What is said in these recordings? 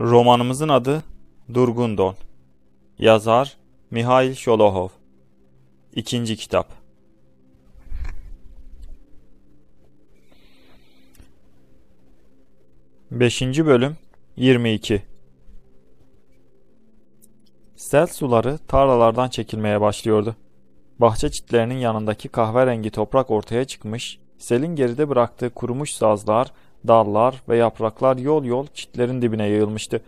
Romanımızın adı Durgun Don. Yazar Mihail Şolohov. İkinci kitap. Beşinci bölüm 22 Sel suları tarlalardan çekilmeye başlıyordu. Bahçe çitlerinin yanındaki kahverengi toprak ortaya çıkmış, selin geride bıraktığı kurumuş sazlar Dallar ve yapraklar yol yol çitlerin dibine yayılmıştı.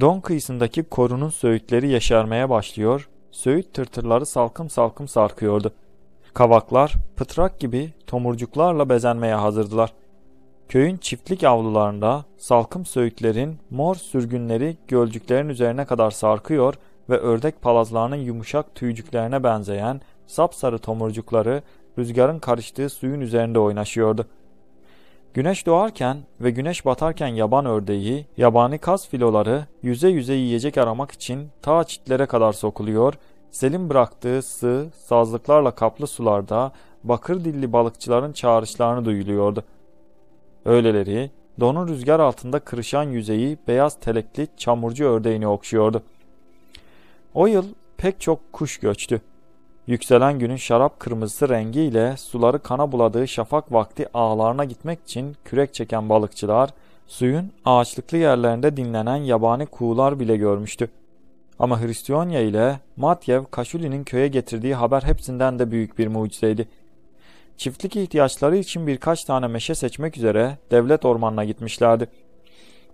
Don kıyısındaki korunun söğütleri yaşarmaya başlıyor, söğüt tırtırları salkım salkım sarkıyordu. Kavaklar pıtrak gibi tomurcuklarla bezenmeye hazırdılar. Köyün çiftlik avlularında salkım söğütlerin mor sürgünleri gölcüklerin üzerine kadar sarkıyor ve ördek palazlarının yumuşak tüycüklerine benzeyen sapsarı tomurcukları rüzgarın karıştığı suyun üzerinde oynaşıyordu.'' Güneş doğarken ve güneş batarken yaban ördeği, yabani kaz filoları yüze yüze yiyecek aramak için ta çitlere kadar sokuluyor, Selim bıraktığı sığ, sazlıklarla kaplı sularda bakır dilli balıkçıların çağrışlarını duyuluyordu. Öğleleri donun rüzgar altında kırışan yüzeyi beyaz telekli çamurcu ördeğini okşuyordu. O yıl pek çok kuş göçtü. Yükselen günün şarap kırmızısı rengiyle suları kana buladığı şafak vakti ağlarına gitmek için kürek çeken balıkçılar, suyun ağaçlıklı yerlerinde dinlenen yabani kuğular bile görmüştü. Ama Hristiyonya ile Matyev Kaşuli'nin köye getirdiği haber hepsinden de büyük bir mucizeydi. Çiftlik ihtiyaçları için birkaç tane meşe seçmek üzere devlet ormanına gitmişlerdi.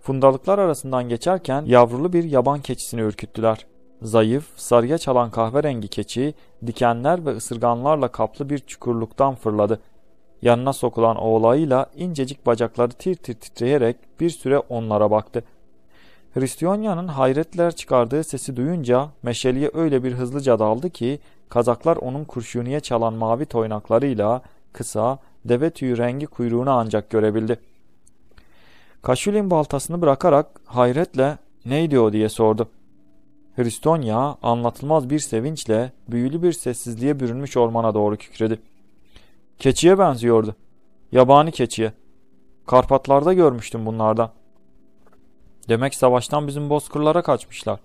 Fundalıklar arasından geçerken yavrulu bir yaban keçisini ürküttüler. Zayıf, sarıya çalan kahverengi keçi dikenler ve ısırganlarla kaplı bir çukurluktan fırladı. Yanına sokulan oğlayla incecik bacakları tir tir titreyerek bir süre onlara baktı. Hristiyonya'nın hayretler çıkardığı sesi duyunca meşeliye öyle bir hızlıca daldı ki kazaklar onun kurşuniye çalan mavi toynaklarıyla kısa, deve tüyü rengi kuyruğunu ancak görebildi. Kaşülin baltasını bırakarak hayretle neydi o diye sordu. Hristonya anlatılmaz bir sevinçle büyülü bir sessizliğe bürünmüş ormana doğru kükredi. Keçiye benziyordu. Yabani keçiye. Karpatlarda görmüştüm bunlardan. Demek savaştan bizim bozkırlara kaçmışlar.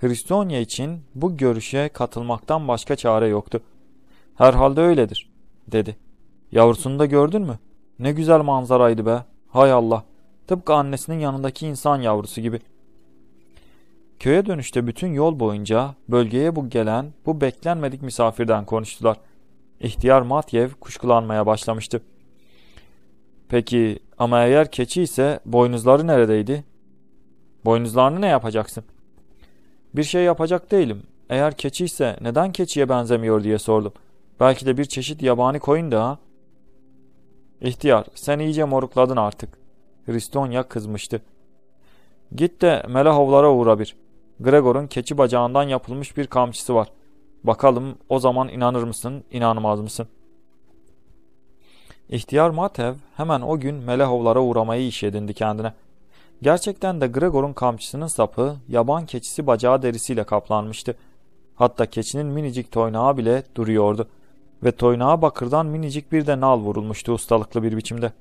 Hristonya için bu görüşe katılmaktan başka çare yoktu. Herhalde öyledir, dedi. Yavrusunu da gördün mü? Ne güzel manzaraydı be. Hay Allah. Tıpkı annesinin yanındaki insan yavrusu gibi.'' Köye dönüşte bütün yol boyunca bölgeye bu gelen, bu beklenmedik misafirden konuştular. İhtiyar Matyev kuşkulanmaya başlamıştı. Peki ama eğer keçi ise boynuzları neredeydi? Boynuzlarını ne yapacaksın? Bir şey yapacak değilim. Eğer keçi ise neden keçiye benzemiyor diye sordum. Belki de bir çeşit yabani koyun da ha? İhtiyar sen iyice morukladın artık. Ristonya kızmıştı. Git de melahovlara uğra bir. Gregor'un keçi bacağından yapılmış bir kamçısı var. Bakalım o zaman inanır mısın, inanmaz mısın? İhtiyar Matev hemen o gün Melehovlara uğramayı iş edindi kendine. Gerçekten de Gregor'un kamçısının sapı yaban keçisi bacağı derisiyle kaplanmıştı. Hatta keçinin minicik toynağı bile duruyordu ve toynağa bakırdan minicik bir de nal vurulmuştu ustalıklı bir biçimde.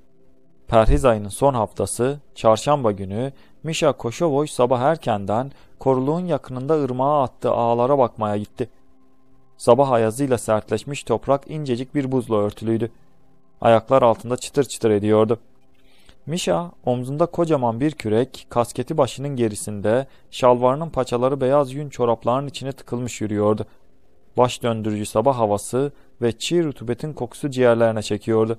Perhiz ayının son haftası, çarşamba günü Mişa Koşovoy sabah erkenden koruluğun yakınında ırmağa attığı ağlara bakmaya gitti. Sabah ayazıyla sertleşmiş toprak incecik bir buzla örtülüydü. Ayaklar altında çıtır çıtır ediyordu. Mişa omzunda kocaman bir kürek, kasketi başının gerisinde, şalvarının paçaları beyaz yün çoraplarının içine tıkılmış yürüyordu. Baş döndürücü sabah havası ve çiğ rutubetin kokusu ciğerlerine çekiyordu.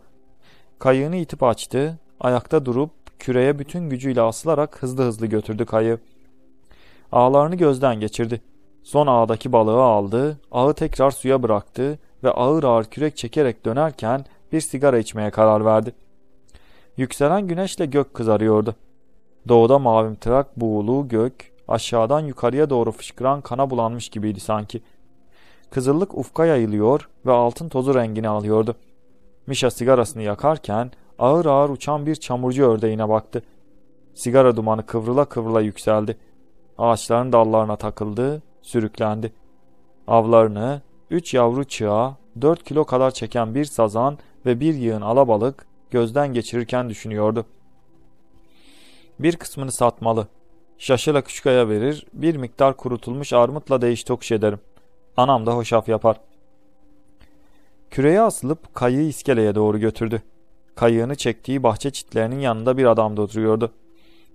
Kayığını itip açtı. Ayakta durup küreye bütün gücüyle asılarak hızlı hızlı götürdü kayı. Ağlarını gözden geçirdi. Son ağdaki balığı aldı, ağı tekrar suya bıraktı ve ağır ağır kürek çekerek dönerken bir sigara içmeye karar verdi. Yükselen güneşle gök kızarıyordu. Doğuda mavimtırak buğulu gök, aşağıdan yukarıya doğru fışkıran kana bulanmış gibiydi sanki. Kızıllık ufka yayılıyor ve altın tozu rengini alıyordu. Misha sigarasını yakarken ağır ağır uçan bir çamurcu ördeğine baktı. Sigara dumanı kıvrıla kıvrıla yükseldi. Ağaçların dallarına takıldı, sürüklendi. Avlarını üç yavru çığa, dört kilo kadar çeken bir sazan ve bir yığın alabalık gözden geçirirken düşünüyordu. Bir kısmını satmalı. Şaşıla küçükaya verir, bir miktar kurutulmuş armutla değiş tokuş ederim. Anam da hoşaf yapar. Küreye asılıp kayığı iskeleye doğru götürdü. Kayığını çektiği bahçe çitlerinin yanında bir adam da oturuyordu.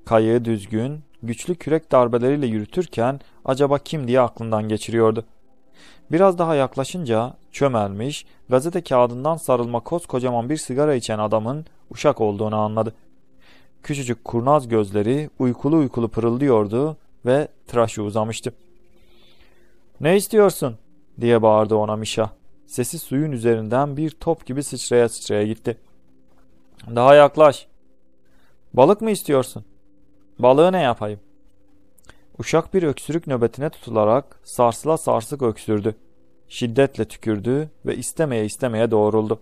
Kayığı düzgün, güçlü kürek darbeleriyle yürütürken acaba kim diye aklından geçiriyordu. Biraz daha yaklaşınca çömelmiş, gazete kağıdından sarılma koskocaman bir sigara içen adamın uşak olduğunu anladı. Küçücük kurnaz gözleri uykulu uykulu pırıldıyordu ve tıraşı uzamıştı. ''Ne istiyorsun?'' diye bağırdı ona Mişa. Sesi suyun üzerinden bir top gibi sıçraya sıçraya gitti. Daha yaklaş. Balık mı istiyorsun? Balığı ne yapayım? Uşak bir öksürük nöbetine tutularak sarsıla sarsık öksürdü. Şiddetle tükürdü ve istemeye istemeye doğruldu.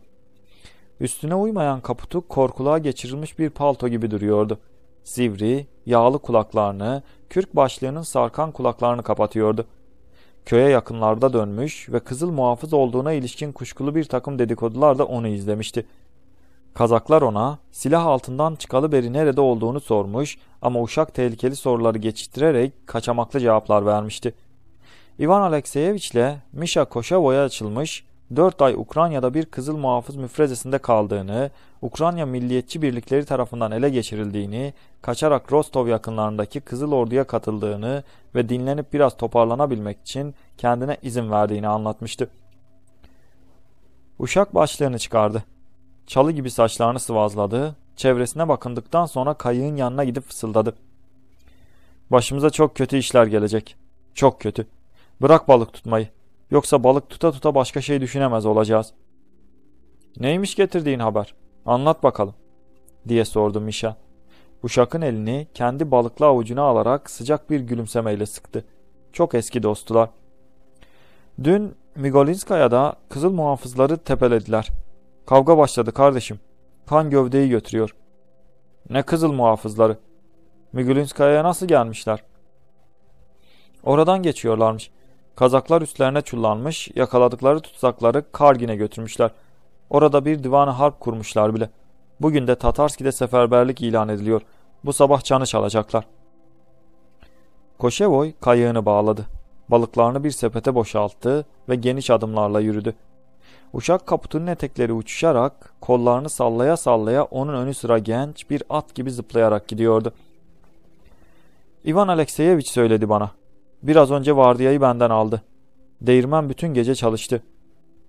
Üstüne uymayan kaputu korkuluğa geçirilmiş bir palto gibi duruyordu. Sivri, yağlı kulaklarını, kürk başlığının sarkan kulaklarını kapatıyordu köye yakınlarda dönmüş ve kızıl muhafız olduğuna ilişkin kuşkulu bir takım dedikodular da onu izlemişti. Kazaklar ona silah altından çıkalı beri nerede olduğunu sormuş ama uşak tehlikeli soruları geçiştirerek kaçamaklı cevaplar vermişti. Ivan Alekseyeviç ile Misha Koşevo'ya açılmış 4 ay Ukrayna'da bir Kızıl Muhafız müfrezesinde kaldığını, Ukrayna milliyetçi birlikleri tarafından ele geçirildiğini, kaçarak Rostov yakınlarındaki Kızıl Ordu'ya katıldığını ve dinlenip biraz toparlanabilmek için kendine izin verdiğini anlatmıştı. Uşak başlığını çıkardı. Çalı gibi saçlarını sıvazladı, çevresine bakındıktan sonra kayığın yanına gidip fısıldadı. Başımıza çok kötü işler gelecek. Çok kötü. Bırak balık tutmayı. Yoksa balık tuta tuta başka şey düşünemez olacağız. Neymiş getirdiğin haber? Anlat bakalım diye sordu Mişa. Uşak'ın elini kendi balıklı avucuna alarak sıcak bir gülümsemeyle sıktı. Çok eski dostular. Dün Migolinskaya'da kızıl muhafızları tepelediler. Kavga başladı kardeşim. Kan gövdeyi götürüyor. Ne kızıl muhafızları? Migolinskaya'ya nasıl gelmişler? Oradan geçiyorlarmış. Kazaklar üstlerine çullanmış, yakaladıkları tutsakları Kargin'e götürmüşler. Orada bir divanı harp kurmuşlar bile. Bugün de Tatarski'de seferberlik ilan ediliyor. Bu sabah çanı çalacaklar. Koşevoy kayığını bağladı. Balıklarını bir sepete boşalttı ve geniş adımlarla yürüdü. Uşak kaputunun etekleri uçuşarak, kollarını sallaya sallaya onun önü sıra genç bir at gibi zıplayarak gidiyordu. İvan Alekseyeviç söyledi bana. Biraz önce vardiyayı benden aldı. Değirmen bütün gece çalıştı.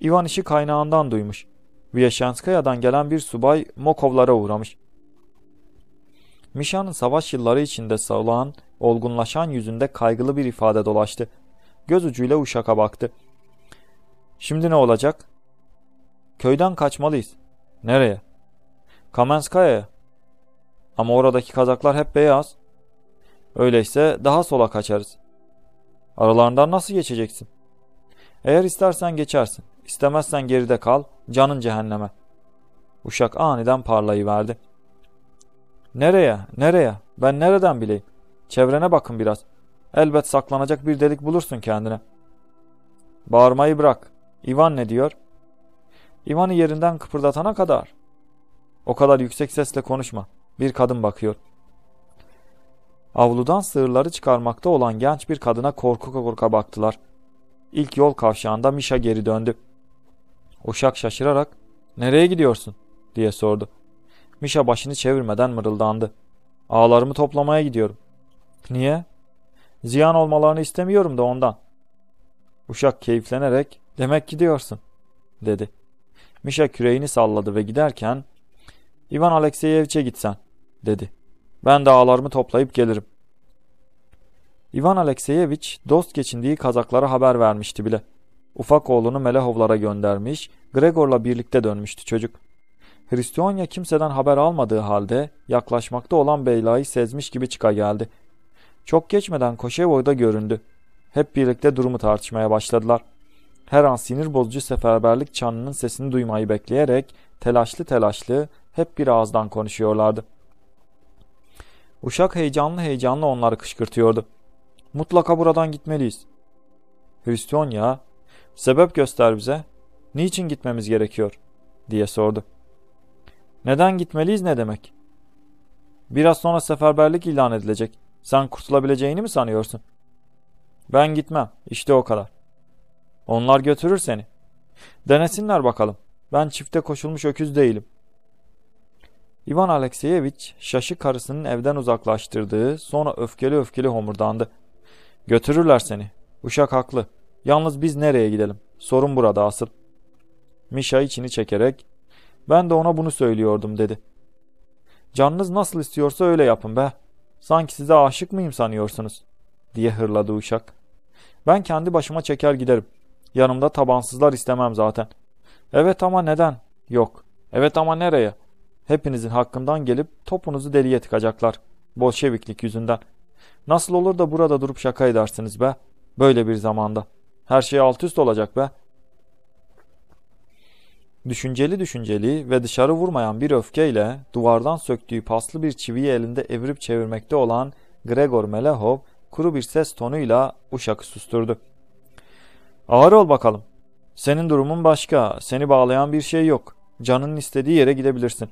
Ivan işi kaynağından duymuş. Vyaşenskaya'dan gelen bir subay Mokovlara uğramış. Mişan'ın savaş yılları içinde savlağan, olgunlaşan yüzünde kaygılı bir ifade dolaştı. Göz ucuyla uşaka baktı. Şimdi ne olacak? Köyden kaçmalıyız. Nereye? Kamenskaya'ya. Ama oradaki kazaklar hep beyaz. Öyleyse daha sola kaçarız. Aralarından nasıl geçeceksin? Eğer istersen geçersin. İstemezsen geride kal. Canın cehenneme. Uşak aniden parlayıverdi. Nereye? Nereye? Ben nereden bileyim? Çevrene bakın biraz. Elbet saklanacak bir delik bulursun kendine. Bağırmayı bırak. İvan ne diyor? İvan'ı yerinden kıpırdatana kadar. O kadar yüksek sesle konuşma. Bir kadın bakıyor.'' Avludan sığırları çıkarmakta olan genç bir kadına korku korka baktılar. İlk yol kavşağında Mişa geri döndü. Uşak şaşırarak ''Nereye gidiyorsun?'' diye sordu. Mişa başını çevirmeden mırıldandı. ''Ağlarımı toplamaya gidiyorum.'' ''Niye?'' ''Ziyan olmalarını istemiyorum da ondan.'' Uşak keyiflenerek ''Demek gidiyorsun.'' dedi. Mişa küreğini salladı ve giderken ''İvan Alekseyeviç'e gitsen.'' dedi. Ben dağlarımı toplayıp gelirim. İvan Alekseyeviç dost geçindiği Kazaklara haber vermişti bile. Ufak oğlunu Melehovlara göndermiş, Gregor'la birlikte dönmüştü çocuk. Hristonya kimseden haber almadığı halde yaklaşmakta olan Beyla'yı sezmiş gibi çıka geldi. Çok geçmeden Koşevoy'da göründü. Hep birlikte durumu tartışmaya başladılar. Her an sinir bozucu seferberlik çanının sesini duymayı bekleyerek telaşlı telaşlı hep bir ağızdan konuşuyorlardı. Uşak heyecanlı heyecanlı onları kışkırtıyordu. Mutlaka buradan gitmeliyiz. Hristiyon ya, sebep göster bize. Niçin gitmemiz gerekiyor? diye sordu. Neden gitmeliyiz ne demek? Biraz sonra seferberlik ilan edilecek. Sen kurtulabileceğini mi sanıyorsun? Ben gitmem. İşte o kadar. Onlar götürür seni. Denesinler bakalım. Ben çifte koşulmuş öküz değilim. İvan Alekseyeviç şaşı karısının evden uzaklaştırdığı sonra öfkeli öfkeli homurdandı. Götürürler seni. Uşak haklı. Yalnız biz nereye gidelim? Sorun burada asıl. Mişa içini çekerek ben de ona bunu söylüyordum dedi. Canınız nasıl istiyorsa öyle yapın be. Sanki size aşık mıyım sanıyorsunuz? diye hırladı uşak. Ben kendi başıma çeker giderim. Yanımda tabansızlar istemem zaten. Evet ama neden? Yok. Evet ama nereye? Hepinizin hakkından gelip topunuzu deliye tıkacaklar. Bolşeviklik yüzünden. Nasıl olur da burada durup şaka edersiniz be? Böyle bir zamanda. Her şey alt üst olacak be. Düşünceli düşünceli ve dışarı vurmayan bir öfkeyle duvardan söktüğü paslı bir çiviyi elinde evirip çevirmekte olan Gregor Melehov kuru bir ses tonuyla uşakı susturdu. Ağır ol bakalım. Senin durumun başka. Seni bağlayan bir şey yok. Canın istediği yere gidebilirsin.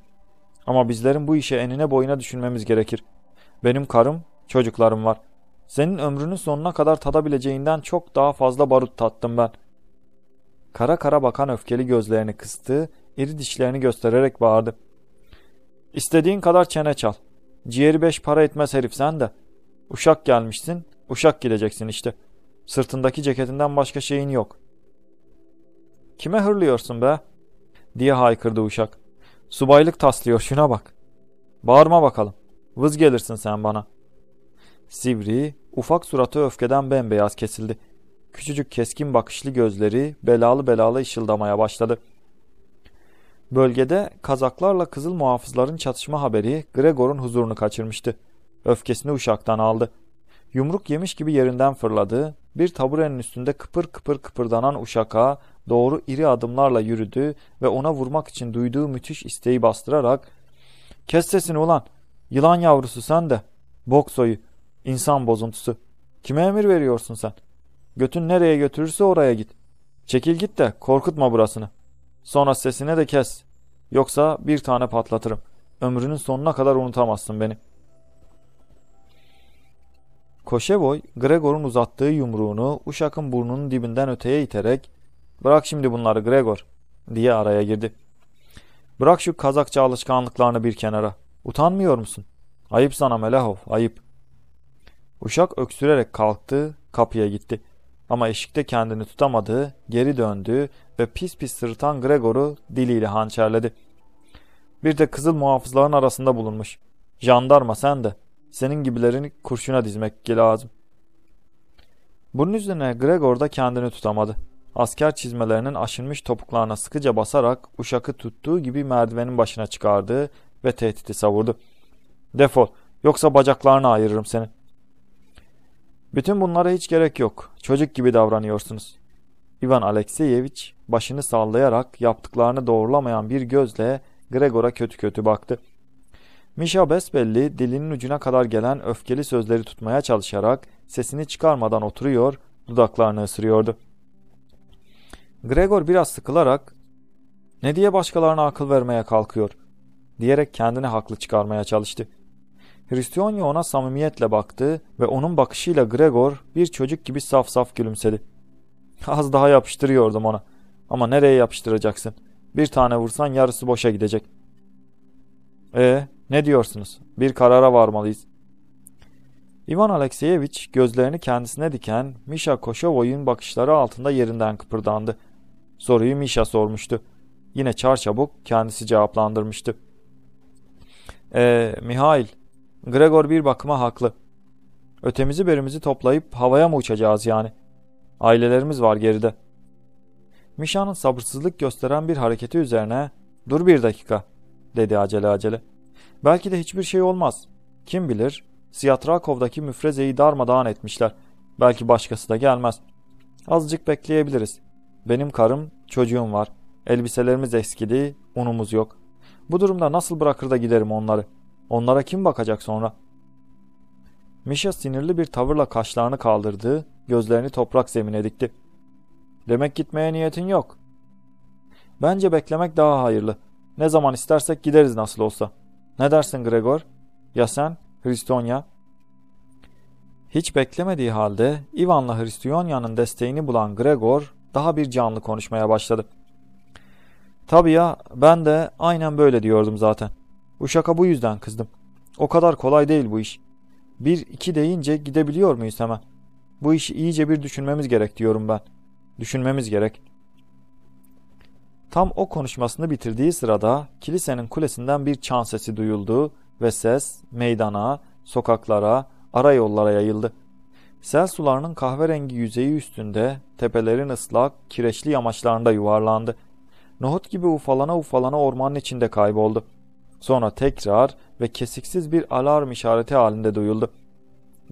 Ama bizlerin bu işe enine boyuna düşünmemiz gerekir. Benim karım, çocuklarım var. Senin ömrünün sonuna kadar tadabileceğinden çok daha fazla barut tattım ben. Kara kara bakan öfkeli gözlerini kıstı, iri dişlerini göstererek bağırdı. İstediğin kadar çene çal. Ciğeri beş para etmez herif sen de. Uşak gelmişsin, uşak gideceksin işte. Sırtındaki ceketinden başka şeyin yok. Kime hırlıyorsun be? diye haykırdı uşak. Subaylık taslıyor şuna bak. Bağırma bakalım. Vız gelirsin sen bana. Sivri, ufak suratı öfkeden bembeyaz kesildi. Küçücük keskin bakışlı gözleri belalı belalı ışıldamaya başladı. Bölgede Kazaklarla Kızıl Muhafızların çatışma haberi Gregor'un huzurunu kaçırmıştı. Öfkesini uşaktan aldı. Yumruk yemiş gibi yerinden fırladı, bir taburenin üstünde kıpır kıpır kıpırdanan uşaka doğru iri adımlarla yürüdü ve ona vurmak için duyduğu müthiş isteği bastırarak ''Kes sesini ulan! Yılan yavrusu sen de! Bok soyu! insan bozuntusu! Kime emir veriyorsun sen? Götün nereye götürürse oraya git. Çekil git de korkutma burasını. Sonra sesine de kes. Yoksa bir tane patlatırım. Ömrünün sonuna kadar unutamazsın beni.'' Koşevoy, Gregor'un uzattığı yumruğunu Uşak'ın burnunun dibinden öteye iterek ''Bırak şimdi bunları Gregor'' diye araya girdi. ''Bırak şu Kazakça alışkanlıklarını bir kenara. Utanmıyor musun? Ayıp sana Melahov, ayıp.'' Uşak öksürerek kalktı, kapıya gitti. Ama eşikte kendini tutamadı, geri döndü ve pis pis sırıtan Gregor'u diliyle hançerledi. Bir de kızıl muhafızların arasında bulunmuş. ''Jandarma sen de.'' Senin gibilerini kurşuna dizmek lazım. Bunun üzerine Gregor da kendini tutamadı. Asker çizmelerinin aşınmış topuklarına sıkıca basarak uşakı tuttuğu gibi merdivenin başına çıkardı ve tehdidi savurdu. Defol yoksa bacaklarını ayırırım seni. Bütün bunlara hiç gerek yok. Çocuk gibi davranıyorsunuz. Ivan Alekseyeviç başını sallayarak yaptıklarını doğrulamayan bir gözle Gregor'a kötü kötü baktı. Mişa besbelli dilinin ucuna kadar gelen öfkeli sözleri tutmaya çalışarak sesini çıkarmadan oturuyor, dudaklarını ısırıyordu. Gregor biraz sıkılarak ''Ne diye başkalarına akıl vermeye kalkıyor?'' diyerek kendini haklı çıkarmaya çalıştı. Hristiyonya ona samimiyetle baktı ve onun bakışıyla Gregor bir çocuk gibi saf saf gülümsedi. Az daha yapıştırıyordum ona. Ama nereye yapıştıracaksın? Bir tane vursan yarısı boşa gidecek. Ee? Ne diyorsunuz? Bir karara varmalıyız. İvan Alekseyeviç gözlerini kendisine diken Misha Koşovoy'un bakışları altında yerinden kıpırdandı. Soruyu Misha sormuştu. Yine çarçabuk kendisi cevaplandırmıştı. Eee Mihail, Gregor bir bakıma haklı. Ötemizi berimizi toplayıp havaya mı uçacağız yani? Ailelerimiz var geride. Mişa'nın sabırsızlık gösteren bir hareketi üzerine ''Dur bir dakika'' dedi acele acele. Belki de hiçbir şey olmaz. Kim bilir? Siyatrakov'daki müfrezeyi darmadağın etmişler. Belki başkası da gelmez. Azıcık bekleyebiliriz. Benim karım, çocuğum var. Elbiselerimiz eskidi, unumuz yok. Bu durumda nasıl bırakır da giderim onları? Onlara kim bakacak sonra? Mişa sinirli bir tavırla kaşlarını kaldırdı, gözlerini toprak zemine dikti. Demek gitmeye niyetin yok. Bence beklemek daha hayırlı. Ne zaman istersek gideriz nasıl olsa.'' Ne dersin Gregor? Ya sen? Hristonya? Hiç beklemediği halde Ivan'la Hristonya'nın desteğini bulan Gregor daha bir canlı konuşmaya başladı. Tabii ya ben de aynen böyle diyordum zaten. Uşaka bu yüzden kızdım. O kadar kolay değil bu iş. Bir iki deyince gidebiliyor muyuz hemen? Bu işi iyice bir düşünmemiz gerek diyorum ben. Düşünmemiz gerek. Tam o konuşmasını bitirdiği sırada kilisenin kulesinden bir çan sesi duyuldu ve ses meydana, sokaklara, ara yollara yayıldı. Sel sularının kahverengi yüzeyi üstünde tepelerin ıslak, kireçli yamaçlarında yuvarlandı. Nohut gibi ufalana ufalana ormanın içinde kayboldu. Sonra tekrar ve kesiksiz bir alarm işareti halinde duyuldu.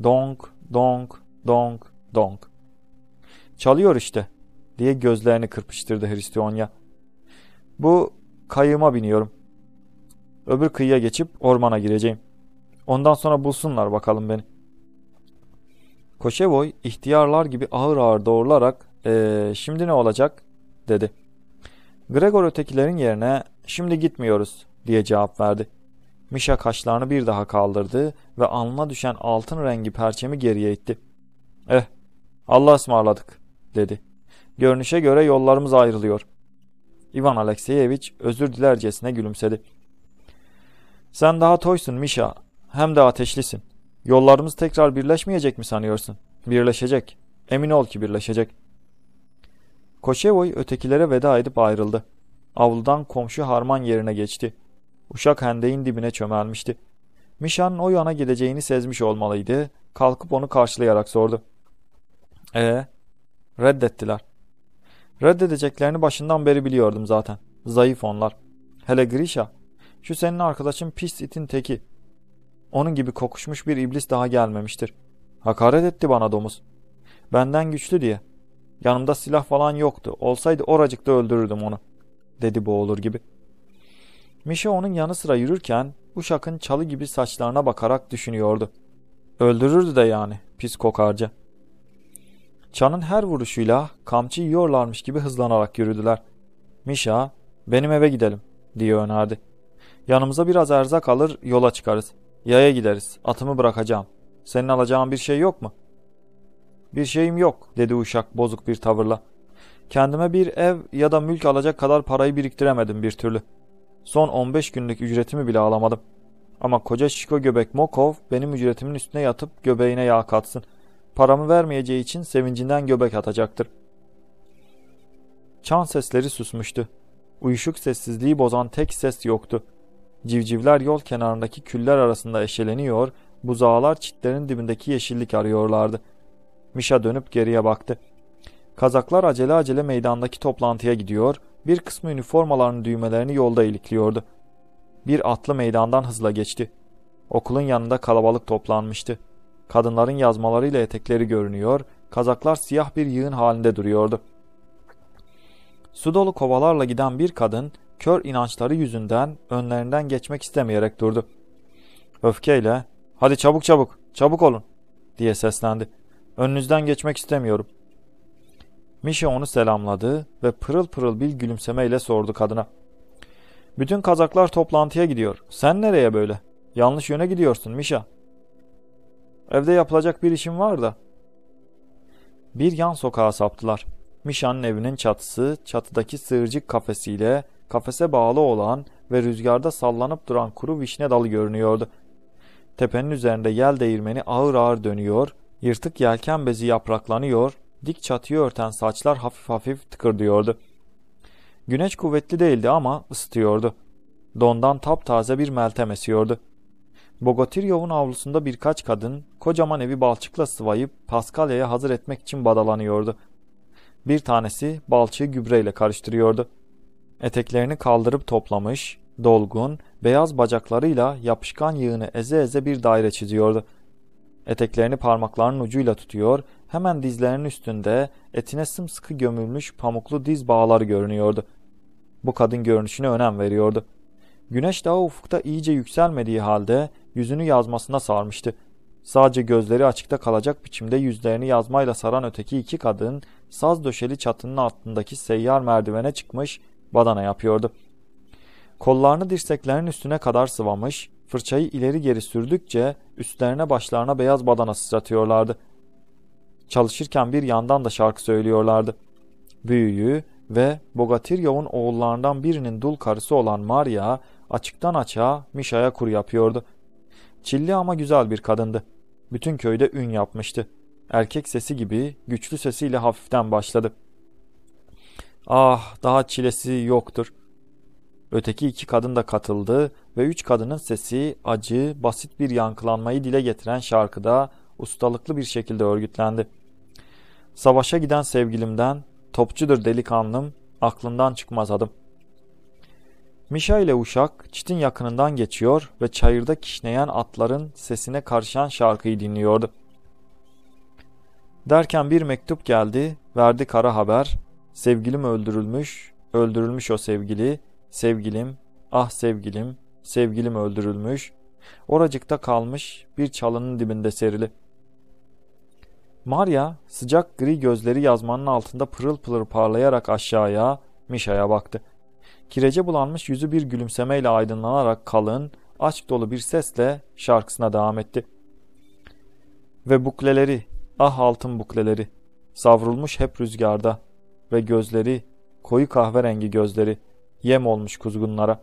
Donk, donk, donk, donk. Çalıyor işte diye gözlerini kırpıştırdı Hristiyonya. Bu kayığıma biniyorum. Öbür kıyıya geçip ormana gireceğim. Ondan sonra bulsunlar bakalım beni. Koşevoy ihtiyarlar gibi ağır ağır doğrularak ee, şimdi ne olacak dedi. Gregor ötekilerin yerine şimdi gitmiyoruz diye cevap verdi. Mişa kaşlarını bir daha kaldırdı ve alnına düşen altın rengi perçemi geriye itti. Eh Allah ısmarladık dedi. Görünüşe göre yollarımız ayrılıyor.'' Ivan Alekseyevich özür dilercesine gülümsedi. Sen daha toysun Mişa. Hem de ateşlisin. Yollarımız tekrar birleşmeyecek mi sanıyorsun? Birleşecek. Emin ol ki birleşecek. Koşevoy ötekilere veda edip ayrıldı. Avludan komşu harman yerine geçti. Uşak hendeğin dibine çömelmişti. Mişa'nın o yana gideceğini sezmiş olmalıydı. Kalkıp onu karşılayarak sordu. ee, Reddettiler. Reddedeceklerini başından beri biliyordum zaten. Zayıf onlar. Hele Grisha. Şu senin arkadaşın pis itin teki. Onun gibi kokuşmuş bir iblis daha gelmemiştir. Hakaret etti bana domuz. Benden güçlü diye. Yanımda silah falan yoktu. Olsaydı oracıkta öldürürdüm onu. Dedi boğulur gibi. Mişe onun yanı sıra yürürken Uşak'ın çalı gibi saçlarına bakarak düşünüyordu. Öldürürdü de yani pis kokarca. Çan'ın her vuruşuyla kamçı yiyorlarmış gibi hızlanarak yürüdüler. Mişa, benim eve gidelim diye önerdi. Yanımıza biraz erzak alır yola çıkarız. Yaya gideriz. Atımı bırakacağım. Senin alacağın bir şey yok mu? Bir şeyim yok dedi uşak bozuk bir tavırla. Kendime bir ev ya da mülk alacak kadar parayı biriktiremedim bir türlü. Son 15 günlük ücretimi bile alamadım. Ama koca şişko göbek Mokov benim ücretimin üstüne yatıp göbeğine yağ katsın.'' paramı vermeyeceği için sevincinden göbek atacaktır. Çan sesleri susmuştu. Uyuşuk sessizliği bozan tek ses yoktu. Civcivler yol kenarındaki küller arasında eşeleniyor, buzağlar çitlerin dibindeki yeşillik arıyorlardı. Mişa dönüp geriye baktı. Kazaklar acele acele meydandaki toplantıya gidiyor, bir kısmı üniformalarının düğmelerini yolda ilikliyordu. Bir atlı meydandan hızla geçti. Okulun yanında kalabalık toplanmıştı. Kadınların yazmalarıyla etekleri görünüyor, kazaklar siyah bir yığın halinde duruyordu. Su dolu kovalarla giden bir kadın kör inançları yüzünden önlerinden geçmek istemeyerek durdu. Öfkeyle ''Hadi çabuk çabuk, çabuk olun'' diye seslendi. ''Önünüzden geçmek istemiyorum.'' Mişe onu selamladı ve pırıl pırıl bir gülümsemeyle sordu kadına. ''Bütün kazaklar toplantıya gidiyor. Sen nereye böyle? Yanlış yöne gidiyorsun Mişa.'' Evde yapılacak bir işim var da. Bir yan sokağa saptılar. Mişan'ın evinin çatısı, çatıdaki sığırcık kafesiyle kafese bağlı olan ve rüzgarda sallanıp duran kuru vişne dalı görünüyordu. Tepenin üzerinde yel değirmeni ağır ağır dönüyor, yırtık yelken bezi yapraklanıyor, dik çatıyı örten saçlar hafif hafif tıkırdıyordu. Güneş kuvvetli değildi ama ısıtıyordu. Dondan taptaze bir meltem esiyordu. Bogotiryov'un avlusunda birkaç kadın kocaman evi balçıkla sıvayıp Paskalya'ya hazır etmek için badalanıyordu. Bir tanesi balçığı gübreyle karıştırıyordu. Eteklerini kaldırıp toplamış, dolgun, beyaz bacaklarıyla yapışkan yığını eze eze bir daire çiziyordu. Eteklerini parmaklarının ucuyla tutuyor, hemen dizlerinin üstünde etine sımsıkı gömülmüş pamuklu diz bağları görünüyordu. Bu kadın görünüşüne önem veriyordu. Güneş daha ufukta iyice yükselmediği halde yüzünü yazmasına sarmıştı. Sadece gözleri açıkta kalacak biçimde yüzlerini yazmayla saran öteki iki kadın saz döşeli çatının altındaki seyyar merdivene çıkmış badana yapıyordu. Kollarını dirseklerin üstüne kadar sıvamış, fırçayı ileri geri sürdükçe üstlerine başlarına beyaz badana sıçratıyorlardı. Çalışırken bir yandan da şarkı söylüyorlardı. Büyüyü ve Bogatiryov'un oğullarından birinin dul karısı olan Maria açıktan açığa Mişa'ya kur yapıyordu.'' Çilli ama güzel bir kadındı. Bütün köyde ün yapmıştı. Erkek sesi gibi güçlü sesiyle hafiften başladı. Ah daha çilesi yoktur. Öteki iki kadın da katıldı ve üç kadının sesi acı, basit bir yankılanmayı dile getiren şarkıda ustalıklı bir şekilde örgütlendi. Savaşa giden sevgilimden, topçudur delikanlım, aklından çıkmaz adım. Mişa ile Uşak çitin yakınından geçiyor ve çayırda kişneyen atların sesine karışan şarkıyı dinliyordu. Derken bir mektup geldi, verdi kara haber. Sevgilim öldürülmüş, öldürülmüş o sevgili. Sevgilim, ah sevgilim, sevgilim öldürülmüş. Oracıkta kalmış bir çalının dibinde serili. Maria sıcak gri gözleri yazmanın altında pırıl pırıl parlayarak aşağıya, Mişa'ya baktı. Kirece bulanmış yüzü bir gülümsemeyle aydınlanarak kalın, aşk dolu bir sesle şarkısına devam etti. Ve bukleleri, ah altın bukleleri, savrulmuş hep rüzgarda ve gözleri, koyu kahverengi gözleri, yem olmuş kuzgunlara.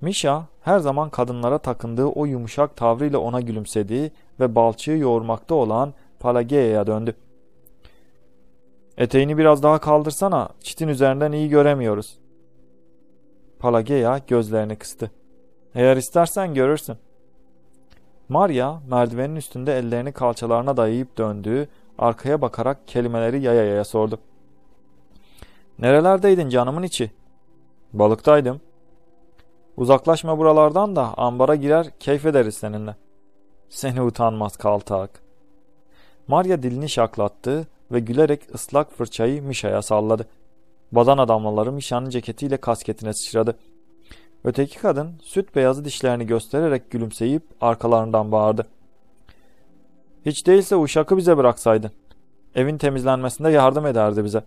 Misha her zaman kadınlara takındığı o yumuşak tavrıyla ona gülümsediği ve balçığı yoğurmakta olan Pelagea'ya döndü. Eteğini biraz daha kaldırsana. Çitin üzerinden iyi göremiyoruz. Palageya gözlerini kıstı. Eğer istersen görürsün. Maria merdivenin üstünde ellerini kalçalarına dayayıp döndüğü arkaya bakarak kelimeleri yaya yaya sordu. Nerelerdeydin canımın içi? Balıktaydım. Uzaklaşma buralardan da ambara girer keyif ederiz seninle. Seni utanmaz kaltak. Maria dilini şaklattı ve gülerek ıslak fırçayı Mişa'ya salladı. Badan damlaları Mişa'nın ceketiyle kasketine sıçradı. Öteki kadın süt beyazı dişlerini göstererek gülümseyip arkalarından bağırdı. Hiç değilse uşakı bize bıraksaydın. Evin temizlenmesinde yardım ederdi bize.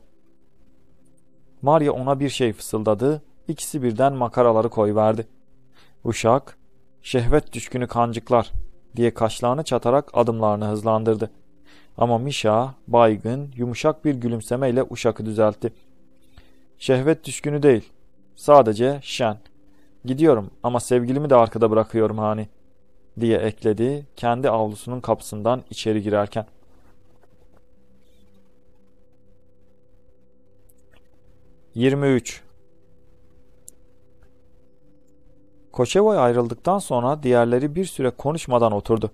Maria ona bir şey fısıldadı. İkisi birden makaraları koyverdi. Uşak, şehvet düşkünü kancıklar diye kaşlarını çatarak adımlarını hızlandırdı. Ama Mişa baygın, yumuşak bir gülümsemeyle uşakı düzeltti. Şehvet düşkünü değil. Sadece şen. Gidiyorum ama sevgilimi de arkada bırakıyorum hani. Diye ekledi kendi avlusunun kapısından içeri girerken. Yirmi üç. Koçevoy ayrıldıktan sonra diğerleri bir süre konuşmadan oturdu.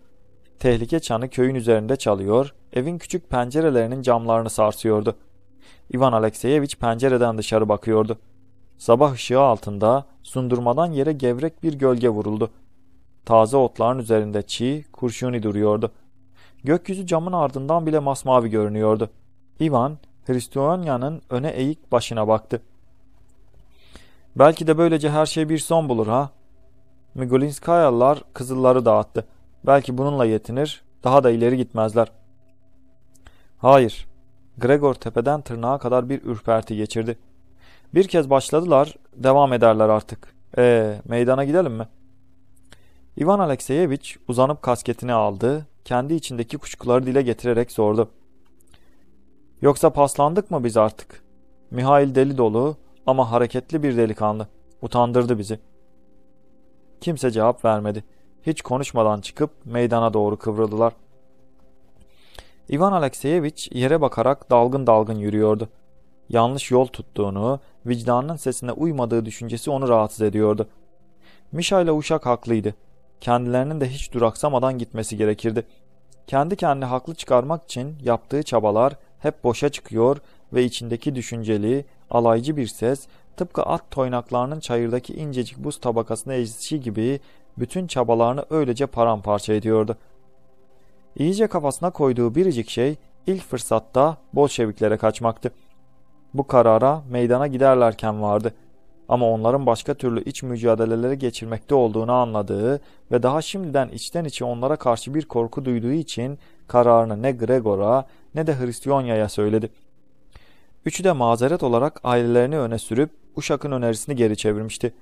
Tehlike çanı köyün üzerinde çalıyor, evin küçük pencerelerinin camlarını sarsıyordu. Ivan Alekseyeviç pencereden dışarı bakıyordu. Sabah ışığı altında sundurmadan yere gevrek bir gölge vuruldu. Taze otların üzerinde çiğ, kurşuni duruyordu. Gökyüzü camın ardından bile masmavi görünüyordu. Ivan, Hristionya'nın öne eğik başına baktı. Belki de böylece her şey bir son bulur ha. Migolinskayalılar kızılları dağıttı. Belki bununla yetinir, daha da ileri gitmezler.'' Hayır. Gregor tepeden tırnağa kadar bir ürperti geçirdi. Bir kez başladılar, devam ederler artık. Ee, meydana gidelim mi? Ivan Alekseyevich uzanıp kasketini aldı, kendi içindeki kuşkuları dile getirerek sordu. Yoksa paslandık mı biz artık? Mihail deli dolu ama hareketli bir delikanlı. Utandırdı bizi. Kimse cevap vermedi. Hiç konuşmadan çıkıp meydana doğru kıvrıldılar.'' Ivan Alexeyevich yere bakarak dalgın dalgın yürüyordu. Yanlış yol tuttuğunu, vicdanının sesine uymadığı düşüncesi onu rahatsız ediyordu. Mişa ile Uşak haklıydı. Kendilerinin de hiç duraksamadan gitmesi gerekirdi. Kendi kendini haklı çıkarmak için yaptığı çabalar hep boşa çıkıyor ve içindeki düşünceli, alaycı bir ses tıpkı at toynaklarının çayırdaki incecik buz tabakasına ezici gibi bütün çabalarını öylece paramparça ediyordu.'' İyice kafasına koyduğu biricik şey ilk fırsatta Bolşeviklere kaçmaktı. Bu karara meydana giderlerken vardı. Ama onların başka türlü iç mücadeleleri geçirmekte olduğunu anladığı ve daha şimdiden içten içe onlara karşı bir korku duyduğu için kararını ne Gregor'a ne de Hristiyonya'ya söyledi. Üçü de mazeret olarak ailelerini öne sürüp Uşak'ın önerisini geri çevirmişti.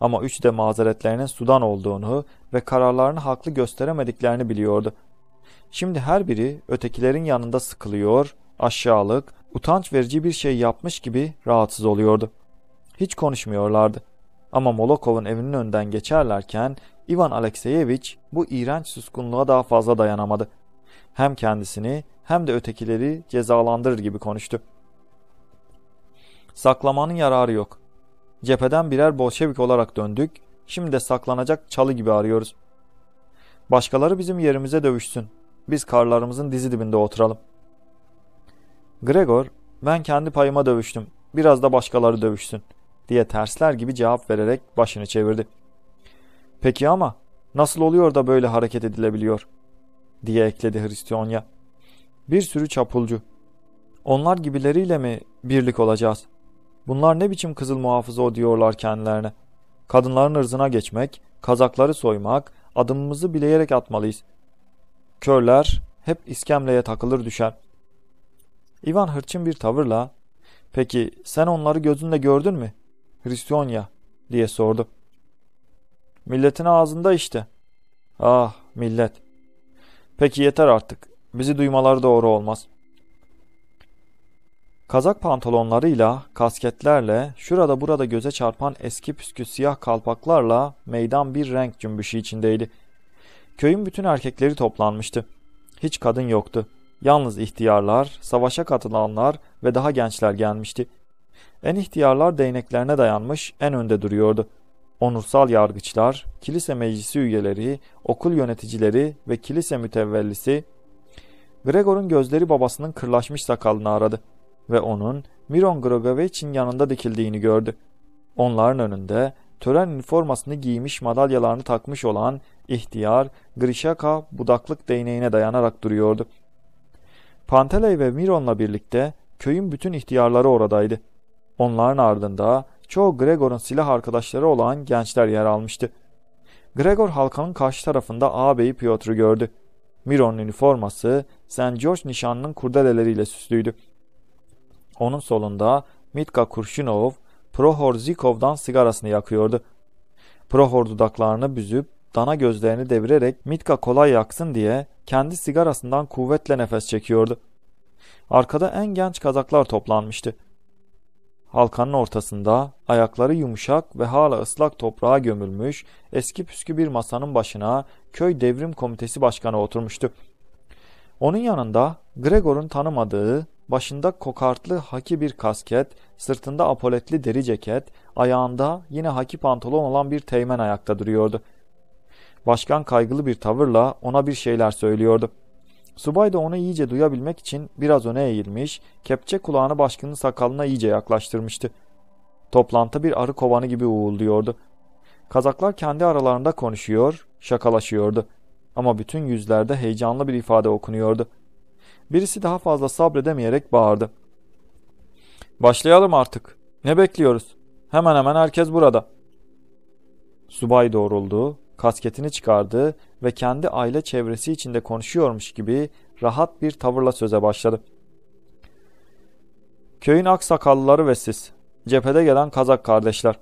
Ama üçü de mazeretlerinin sudan olduğunu ve kararlarını haklı gösteremediklerini biliyordu. Şimdi her biri ötekilerin yanında sıkılıyor, aşağılık, utanç verici bir şey yapmış gibi rahatsız oluyordu. Hiç konuşmuyorlardı. Ama Molokov'un evinin önden geçerlerken Ivan Alekseyevich bu iğrenç suskunluğa daha fazla dayanamadı. Hem kendisini hem de ötekileri cezalandırır gibi konuştu. Saklamanın yararı yok. Cepheden birer Bolşevik olarak döndük, şimdi de saklanacak çalı gibi arıyoruz. Başkaları bizim yerimize dövüşsün. Biz karlarımızın dizi dibinde oturalım. Gregor, ben kendi payıma dövüştüm. Biraz da başkaları dövüşsün diye tersler gibi cevap vererek başını çevirdi. Peki ama nasıl oluyor da böyle hareket edilebiliyor diye ekledi Hristiyonya. Bir sürü çapulcu. Onlar gibileriyle mi birlik olacağız? Bunlar ne biçim kızıl muhafızı o diyorlar kendilerine. Kadınların ırzına geçmek, kazakları soymak, adımımızı bileyerek atmalıyız. Körler hep iskemleye takılır düşer. Ivan hırçın bir tavırla ''Peki sen onları gözünde gördün mü? Hristiyonya?'' diye sordu. ''Milletin ağzında işte.'' ''Ah millet. Peki yeter artık. Bizi duymaları doğru olmaz.'' Kazak pantolonlarıyla, kasketlerle, şurada burada göze çarpan eski püskü siyah kalpaklarla meydan bir renk cümbüşü içindeydi.'' Köyün bütün erkekleri toplanmıştı. Hiç kadın yoktu. Yalnız ihtiyarlar, savaşa katılanlar ve daha gençler gelmişti. En ihtiyarlar değneklerine dayanmış en önde duruyordu. Onursal yargıçlar, kilise meclisi üyeleri, okul yöneticileri ve kilise mütevellisi Gregor'un gözleri babasının kırlaşmış sakalını aradı ve onun Miron Grogovich'in yanında dikildiğini gördü. Onların önünde tören üniformasını giymiş madalyalarını takmış olan ihtiyar Grişaka budaklık değneğine dayanarak duruyordu. Panteley ve Miron'la birlikte köyün bütün ihtiyarları oradaydı. Onların ardında çoğu Gregor'un silah arkadaşları olan gençler yer almıştı. Gregor halkanın karşı tarafında ağabeyi Piotr'u gördü. Miron'un üniforması St. George nişanının kurdeleleriyle süslüydü. Onun solunda Mitka Kurşunov, Prohor Zikov'dan sigarasını yakıyordu. Prohor dudaklarını büzüp dana gözlerini devirerek Mitka kolay yaksın diye kendi sigarasından kuvvetle nefes çekiyordu. Arkada en genç kazaklar toplanmıştı. Halkanın ortasında ayakları yumuşak ve hala ıslak toprağa gömülmüş eski püskü bir masanın başına köy devrim komitesi başkanı oturmuştu. Onun yanında Gregor'un tanımadığı başında kokartlı haki bir kasket, sırtında apoletli deri ceket, ayağında yine haki pantolon olan bir teğmen ayakta duruyordu.'' Başkan kaygılı bir tavırla ona bir şeyler söylüyordu. Subay da onu iyice duyabilmek için biraz öne eğilmiş, kepçe kulağını başkanın sakalına iyice yaklaştırmıştı. Toplantı bir arı kovanı gibi uğulduyordu. Kazaklar kendi aralarında konuşuyor, şakalaşıyordu. Ama bütün yüzlerde heyecanlı bir ifade okunuyordu. Birisi daha fazla sabredemeyerek bağırdı. Başlayalım artık. Ne bekliyoruz? Hemen hemen herkes burada. Subay doğruldu, kasketini çıkardı ve kendi aile çevresi içinde konuşuyormuş gibi rahat bir tavırla söze başladı. Köyün aksakallıları ve siz, cephede gelen Kazak kardeşler.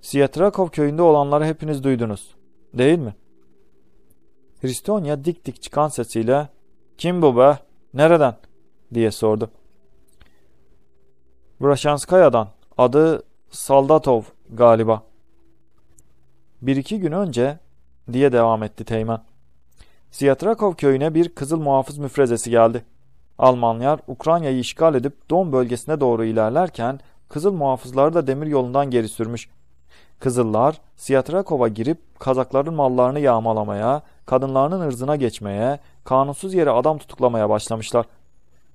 Siyatrakov köyünde olanları hepiniz duydunuz, değil mi? Hristonya dik dik çıkan sesiyle ''Kim bu be? Nereden?'' diye sordu. Vraşanskaya'dan, adı Saldatov galiba bir iki gün önce diye devam etti Teğmen. Siyatrakov köyüne bir kızıl muhafız müfrezesi geldi. Almanlar Ukrayna'yı işgal edip Don bölgesine doğru ilerlerken kızıl muhafızları da demir yolundan geri sürmüş. Kızıllar Siyatrakov'a girip Kazakların mallarını yağmalamaya, kadınlarının ırzına geçmeye, kanunsuz yere adam tutuklamaya başlamışlar.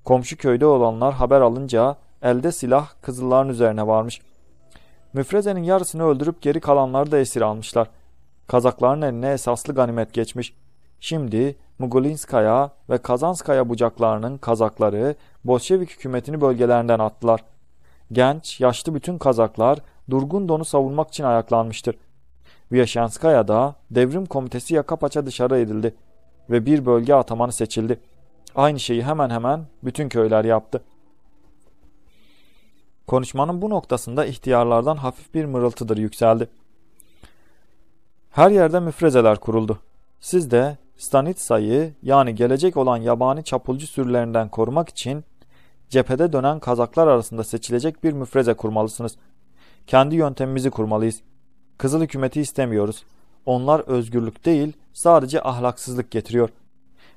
Komşu köyde olanlar haber alınca elde silah Kızılların üzerine varmış.'' Müfrezenin yarısını öldürüp geri kalanları da esir almışlar. Kazakların eline esaslı ganimet geçmiş. Şimdi Mugulinskaya ve Kazanskaya bucaklarının kazakları Bolşevik hükümetini bölgelerinden attılar. Genç, yaşlı bütün kazaklar Durgun Don'u savunmak için ayaklanmıştır. Vyaşenskaya'da devrim komitesi yaka paça dışarı edildi ve bir bölge atamanı seçildi. Aynı şeyi hemen hemen bütün köyler yaptı. Konuşmanın bu noktasında ihtiyarlardan hafif bir mırıltıdır yükseldi. Her yerde müfrezeler kuruldu. Siz de Stanitsa'yı yani gelecek olan yabani çapulcu sürülerinden korumak için cephede dönen kazaklar arasında seçilecek bir müfreze kurmalısınız. Kendi yöntemimizi kurmalıyız. Kızıl hükümeti istemiyoruz. Onlar özgürlük değil sadece ahlaksızlık getiriyor.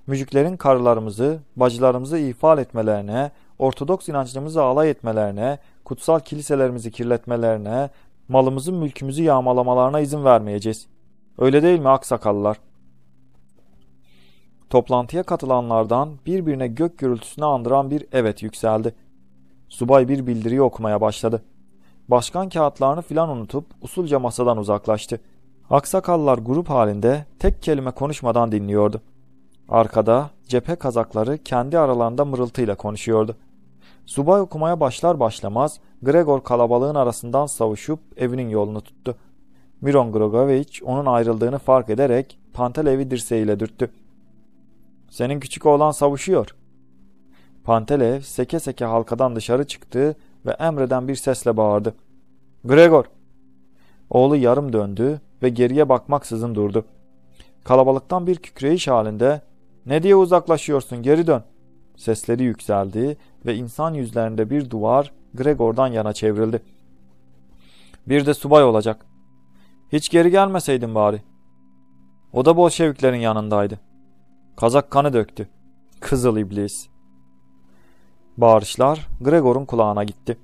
Mücüklerin karılarımızı, bacılarımızı ifade etmelerine, Ortodoks inancımızı alay etmelerine, kutsal kiliselerimizi kirletmelerine, malımızın mülkümüzü yağmalamalarına izin vermeyeceğiz. Öyle değil mi aksakallar? Toplantıya katılanlardan birbirine gök gürültüsünü andıran bir evet yükseldi. Subay bir bildiriyi okumaya başladı. Başkan kağıtlarını filan unutup usulca masadan uzaklaştı. Aksakallar grup halinde tek kelime konuşmadan dinliyordu. Arkada cephe kazakları kendi aralarında mırıltıyla konuşuyordu. Subay okumaya başlar başlamaz Gregor kalabalığın arasından savuşup evinin yolunu tuttu. Miron Grogovic onun ayrıldığını fark ederek Pantelev'i dirseğiyle dürttü. ''Senin küçük oğlan savuşuyor.'' Pantelev seke seke halkadan dışarı çıktı ve Emre'den bir sesle bağırdı. ''Gregor!'' Oğlu yarım döndü ve geriye bakmaksızın durdu. Kalabalıktan bir kükreyiş halinde ''Ne diye uzaklaşıyorsun geri dön?'' Sesleri yükseldi ve insan yüzlerinde bir duvar Gregor'dan yana çevrildi. Bir de subay olacak. Hiç geri gelmeseydin bari. O da Bolşeviklerin yanındaydı. Kazak kanı döktü. Kızıl iblis. Bağırışlar Gregor'un kulağına gitti.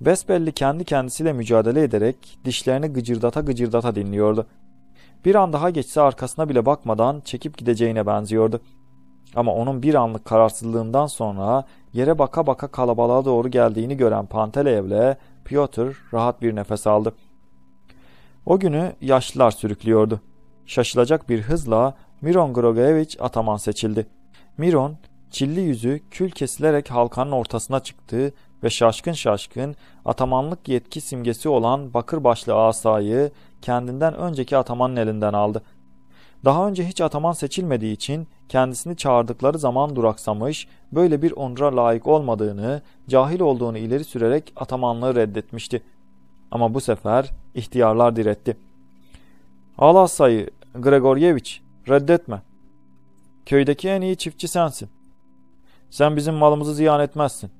Vesbelli kendi kendisiyle mücadele ederek dişlerini gıcırdata gıcırdata dinliyordu. Bir an daha geçse arkasına bile bakmadan çekip gideceğine benziyordu. Ama onun bir anlık kararsızlığından sonra yere baka baka kalabalığa doğru geldiğini gören Pantelev'le Piotr rahat bir nefes aldı. O günü yaşlılar sürüklüyordu. Şaşılacak bir hızla Miron Grogoevich ataman seçildi. Miron, çilli yüzü kül kesilerek halkanın ortasına çıktı ve şaşkın şaşkın atamanlık yetki simgesi olan bakır başlı asayı kendinden önceki atamanın elinden aldı. Daha önce hiç ataman seçilmediği için kendisini çağırdıkları zaman duraksamış, böyle bir onura layık olmadığını, cahil olduğunu ileri sürerek atamanlığı reddetmişti. Ama bu sefer ihtiyarlar diretti. Alassa'yı, Gregoryevich, reddetme. Köydeki en iyi çiftçi sensin. Sen bizim malımızı ziyan etmezsin.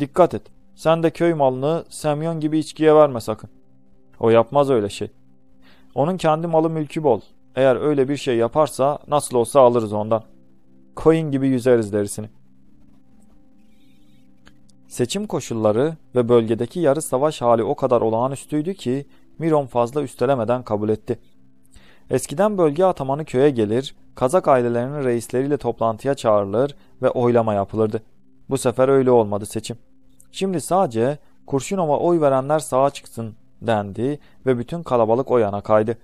Dikkat et, sen de köy malını Semyon gibi içkiye verme sakın. O yapmaz öyle şey. Onun kendi malı mülkü bol. Eğer öyle bir şey yaparsa nasıl olsa alırız ondan. Coin gibi yüzeriz derisini. Seçim koşulları ve bölgedeki yarı savaş hali o kadar olağanüstüydü ki Miron fazla üstelemeden kabul etti. Eskiden bölge atamanı köye gelir, Kazak ailelerinin reisleriyle toplantıya çağrılır ve oylama yapılırdı. Bu sefer öyle olmadı seçim. Şimdi sadece Kurşunova oy verenler sağa çıksın dendi ve bütün kalabalık o yana kaydı.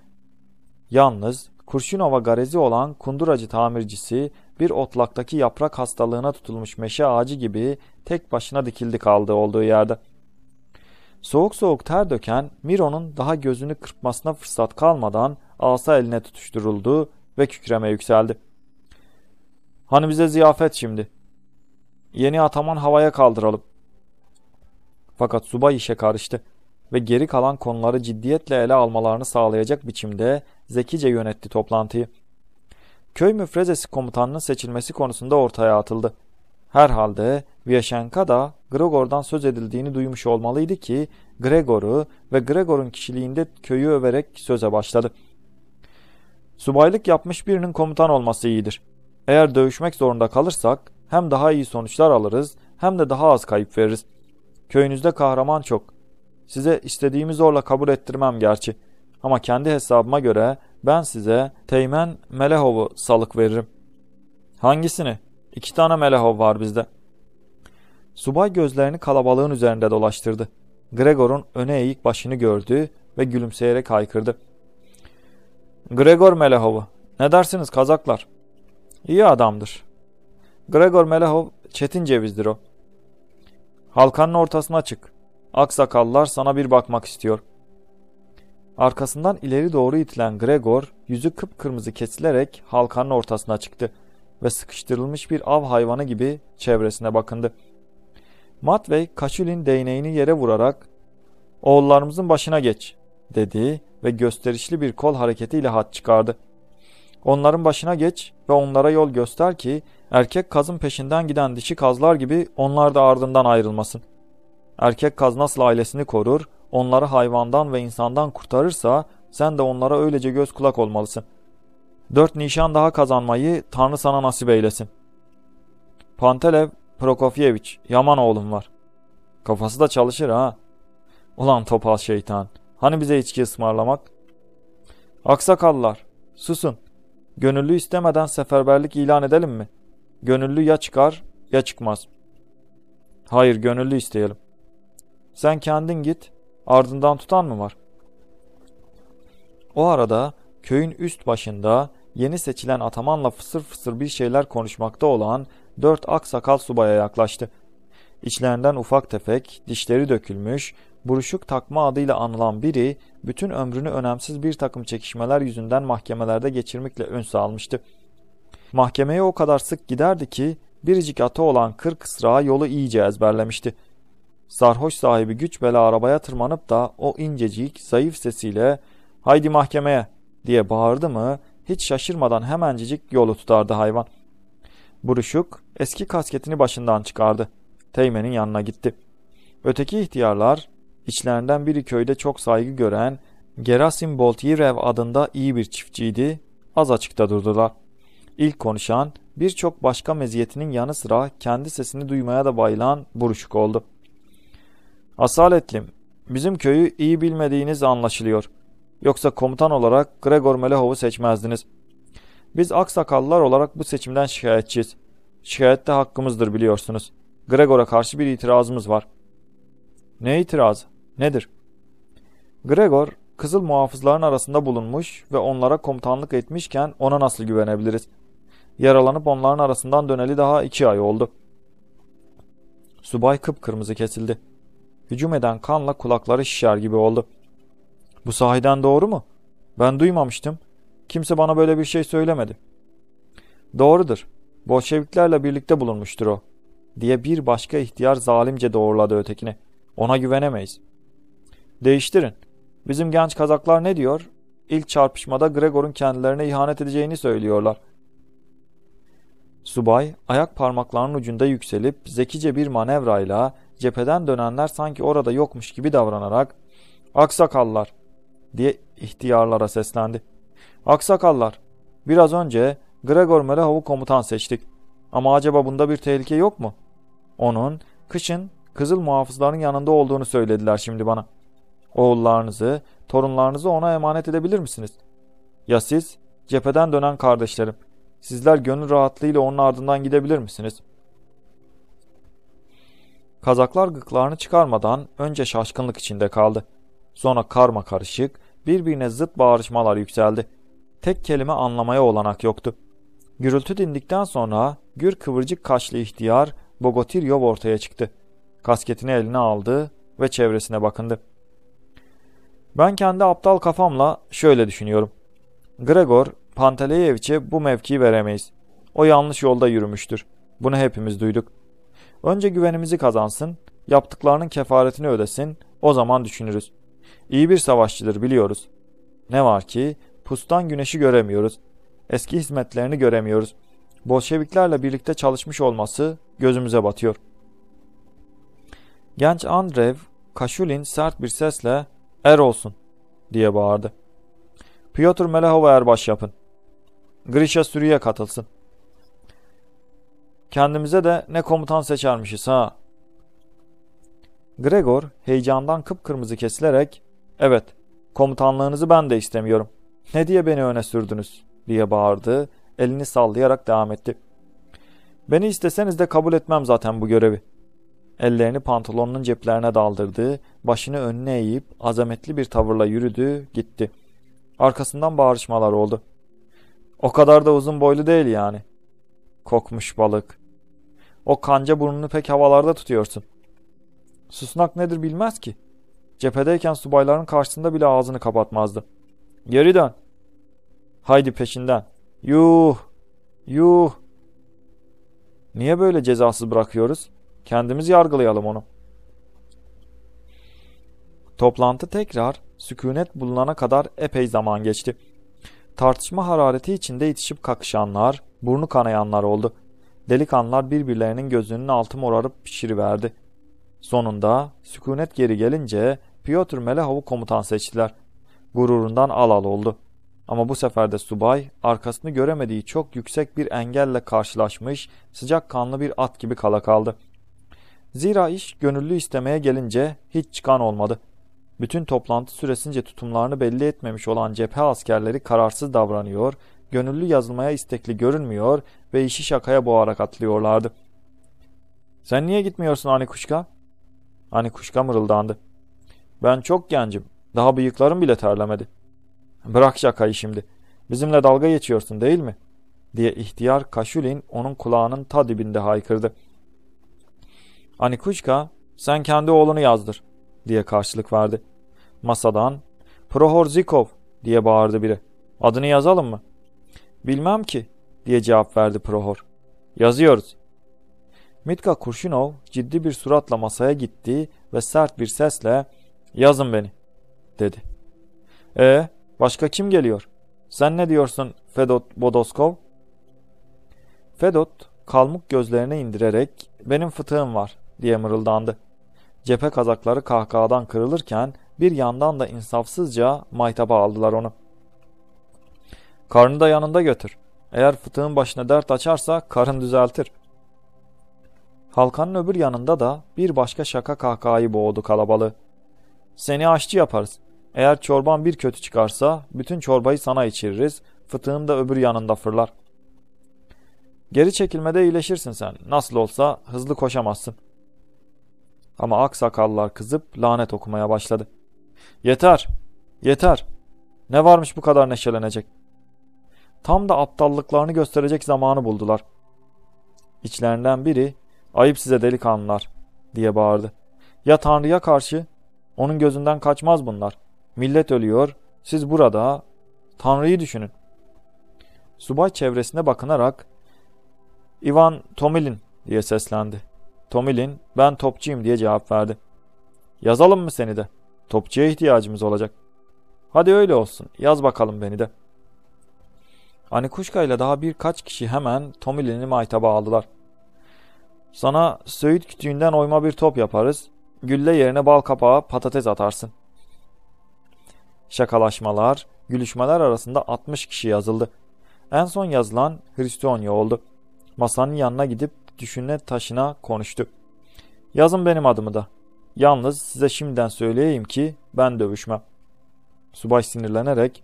Yalnız Kurşunova garezi olan kunduracı tamircisi bir otlaktaki yaprak hastalığına tutulmuş meşe ağacı gibi tek başına dikildi kaldı olduğu yerde. Soğuk soğuk ter döken Miro'nun daha gözünü kırpmasına fırsat kalmadan asa eline tutuşturuldu ve kükreme yükseldi. Hani bize ziyafet şimdi. Yeni ataman havaya kaldıralım. Fakat subay işe karıştı ve geri kalan konuları ciddiyetle ele almalarını sağlayacak biçimde zekice yönetti toplantıyı. Köy müfrezesi komutanının seçilmesi konusunda ortaya atıldı. Herhalde Vyaşenka da Gregor'dan söz edildiğini duymuş olmalıydı ki Gregor'u ve Gregor'un kişiliğinde köyü överek söze başladı. Subaylık yapmış birinin komutan olması iyidir. Eğer dövüşmek zorunda kalırsak hem daha iyi sonuçlar alırız hem de daha az kayıp veririz. Köyünüzde kahraman çok. Size istediğimi zorla kabul ettirmem gerçi. Ama kendi hesabıma göre ben size Teğmen Melehov'u salık veririm. Hangisini? İki tane Melehov var bizde. Subay gözlerini kalabalığın üzerinde dolaştırdı. Gregor'un öne eğik başını gördü ve gülümseyerek haykırdı. Gregor Melehov'u. Ne dersiniz kazaklar? İyi adamdır. Gregor Melehov çetin cevizdir o. Halkanın ortasına çık. Aksakallar sana bir bakmak istiyor. Arkasından ileri doğru itilen Gregor yüzü kıpkırmızı kesilerek halkanın ortasına çıktı ve sıkıştırılmış bir av hayvanı gibi çevresine bakındı. Matvey Kaşül'in değneğini yere vurarak ''Oğullarımızın başına geç'' dedi ve gösterişli bir kol hareketiyle hat çıkardı. Onların başına geç ve onlara yol göster ki erkek kazın peşinden giden dişi kazlar gibi onlar da ardından ayrılmasın. Erkek kaz nasıl ailesini korur, onları hayvandan ve insandan kurtarırsa sen de onlara öylece göz kulak olmalısın. Dört nişan daha kazanmayı Tanrı sana nasip eylesin. Pantelev Prokofievich, yaman oğlum var. Kafası da çalışır ha. Ulan topal şeytan, hani bize içki ısmarlamak? Aksakallar, susun. Gönüllü istemeden seferberlik ilan edelim mi? Gönüllü ya çıkar ya çıkmaz. Hayır, gönüllü isteyelim. Sen kendin git, ardından tutan mı var? O arada köyün üst başında yeni seçilen atamanla fısır fısır bir şeyler konuşmakta olan dört aksakal subaya yaklaştı. İçlerinden ufak tefek, dişleri dökülmüş, buruşuk takma adıyla anılan biri bütün ömrünü önemsiz bir takım çekişmeler yüzünden mahkemelerde geçirmekle ön sağlamıştı. Mahkemeye o kadar sık giderdi ki biricik atı olan kırk ısrağı yolu iyice ezberlemişti. Sarhoş sahibi güç bela arabaya tırmanıp da o incecik, zayıf sesiyle ''Haydi mahkemeye!'' diye bağırdı mı hiç şaşırmadan hemencecik yolu tutardı hayvan. Buruşuk eski kasketini başından çıkardı. Teğmen'in yanına gitti. Öteki ihtiyarlar içlerinden biri köyde çok saygı gören Gerasim Boltirev adında iyi bir çiftçiydi. Az açıkta durdular. İlk konuşan birçok başka meziyetinin yanı sıra kendi sesini duymaya da bayılan Buruşuk oldu.'' Asaletlim, bizim köyü iyi bilmediğiniz anlaşılıyor. Yoksa komutan olarak Gregor Melehov'u seçmezdiniz. Biz aksakallılar olarak bu seçimden şikayetçiyiz. Şikayette hakkımızdır biliyorsunuz. Gregor'a karşı bir itirazımız var. Ne itiraz? Nedir? Gregor, kızıl muhafızların arasında bulunmuş ve onlara komutanlık etmişken ona nasıl güvenebiliriz? Yaralanıp onların arasından döneli daha iki ay oldu. Subay kıpkırmızı kesildi. Hücum eden kanla kulakları şişer gibi oldu. Bu sahiden doğru mu? Ben duymamıştım. Kimse bana böyle bir şey söylemedi. Doğrudur. Bolşeviklerle birlikte bulunmuştur o. Diye bir başka ihtiyar zalimce doğruladı ötekini. Ona güvenemeyiz. Değiştirin. Bizim genç kazaklar ne diyor? İlk çarpışmada Gregor'un kendilerine ihanet edeceğini söylüyorlar. Subay ayak parmaklarının ucunda yükselip zekice bir manevrayla cepheden dönenler sanki orada yokmuş gibi davranarak aksakallar diye ihtiyarlara seslendi. Aksakallar biraz önce Gregor Merahov'u komutan seçtik ama acaba bunda bir tehlike yok mu? Onun kışın kızıl muhafızların yanında olduğunu söylediler şimdi bana. Oğullarınızı, torunlarınızı ona emanet edebilir misiniz? Ya siz, cepheden dönen kardeşlerim, sizler gönül rahatlığıyla onun ardından gidebilir misiniz?'' Kazaklar gıklarını çıkarmadan önce şaşkınlık içinde kaldı. Sonra karma karışık, birbirine zıt bağırışmalar yükseldi. Tek kelime anlamaya olanak yoktu. Gürültü dindikten sonra gür kıvırcık kaşlı ihtiyar Bogotiryov ortaya çıktı. Kasketini eline aldı ve çevresine bakındı. Ben kendi aptal kafamla şöyle düşünüyorum. Gregor, Panteleyeviç'e bu mevkiyi veremeyiz. O yanlış yolda yürümüştür. Bunu hepimiz duyduk. Önce güvenimizi kazansın, yaptıklarının kefaretini ödesin, o zaman düşünürüz. İyi bir savaşçıdır biliyoruz. Ne var ki pustan güneşi göremiyoruz. Eski hizmetlerini göremiyoruz. Bolşeviklerle birlikte çalışmış olması gözümüze batıyor. Genç Andrev, Kaşulin sert bir sesle ''Er olsun'' diye bağırdı. Piotr Melahov'a erbaş yapın. Grisha sürüye katılsın. Kendimize de ne komutan seçermişiz ha. Gregor heyecandan kıpkırmızı kesilerek ''Evet, komutanlığınızı ben de istemiyorum. Ne diye beni öne sürdünüz?'' diye bağırdı, elini sallayarak devam etti. ''Beni isteseniz de kabul etmem zaten bu görevi.'' Ellerini pantolonunun ceplerine daldırdı, başını önüne eğip azametli bir tavırla yürüdü, gitti. Arkasından bağırışmalar oldu. ''O kadar da uzun boylu değil yani. Kokmuş balık. O kanca burnunu pek havalarda tutuyorsun. Susnak nedir bilmez ki. Cephedeyken subayların karşısında bile ağzını kapatmazdı. Geri dön. Haydi peşinden. Yuh. Yuh. Niye böyle cezasız bırakıyoruz? Kendimiz yargılayalım onu. Toplantı tekrar sükunet bulunana kadar epey zaman geçti. Tartışma harareti içinde itişip kakışanlar, burnu kanayanlar oldu. Delikanlılar birbirlerinin gözünün altı morarıp pişiriverdi. Sonunda sükunet geri gelince Piotr Melehov'u komutan seçtiler. Gururundan alal oldu. Ama bu sefer de subay arkasını göremediği çok yüksek bir engelle karşılaşmış sıcak kanlı bir at gibi kala kaldı. Zira iş gönüllü istemeye gelince hiç çıkan olmadı. Bütün toplantı süresince tutumlarını belli etmemiş olan cephe askerleri kararsız davranıyor, gönüllü yazılmaya istekli görünmüyor ve işi şakaya boğarak atlıyorlardı. ''Sen niye gitmiyorsun hani Kuşka? Anikuşka?'' Kuşka mırıldandı. ''Ben çok gencim. Daha bıyıklarım bile terlemedi.'' ''Bırak şakayı şimdi. Bizimle dalga geçiyorsun değil mi?'' diye ihtiyar Kaşulin onun kulağının ta dibinde haykırdı. Hani Kuşka, ''Sen kendi oğlunu yazdır diye karşılık verdi. Masadan Prohor Zikov diye bağırdı biri. Adını yazalım mı? Bilmem ki diye cevap verdi Prohor. Yazıyoruz. Mitka Kurşinov ciddi bir suratla masaya gitti ve sert bir sesle yazın beni dedi. E başka kim geliyor? Sen ne diyorsun Fedot Bodoskov? Fedot kalmuk gözlerine indirerek benim fıtığım var diye mırıldandı. Cephe kazakları kahkahadan kırılırken bir yandan da insafsızca maytaba aldılar onu. Karnı da yanında götür. Eğer fıtığın başına dert açarsa karın düzeltir. Halkanın öbür yanında da bir başka şaka kahkahayı boğdu kalabalığı. Seni aşçı yaparız. Eğer çorban bir kötü çıkarsa bütün çorbayı sana içiririz. Fıtığın da öbür yanında fırlar. Geri çekilmede iyileşirsin sen. Nasıl olsa hızlı koşamazsın. Ama aksakallar kızıp lanet okumaya başladı. Yeter! Yeter! Ne varmış bu kadar neşelenecek? Tam da aptallıklarını gösterecek zamanı buldular. İçlerinden biri, ayıp size delikanlılar diye bağırdı. Ya Tanrı'ya karşı? Onun gözünden kaçmaz bunlar. Millet ölüyor, siz burada Tanrı'yı düşünün. Subay çevresine bakınarak Ivan Tomilin diye seslendi. Tomilin ben topçuyum diye cevap verdi. Yazalım mı seni de? Topçuya ihtiyacımız olacak. Hadi öyle olsun. Yaz bakalım beni de. Anikuşka ile daha birkaç kişi hemen Tomilin'i maytaba aldılar. Sana söğüt kütüğünden oyma bir top yaparız. Gülle yerine bal kapağı patates atarsın. Şakalaşmalar, gülüşmeler arasında 60 kişi yazıldı. En son yazılan Hristonya oldu. Masanın yanına gidip düşüne taşına konuştu. Yazın benim adımı da. Yalnız size şimdiden söyleyeyim ki ben dövüşmem. Subay sinirlenerek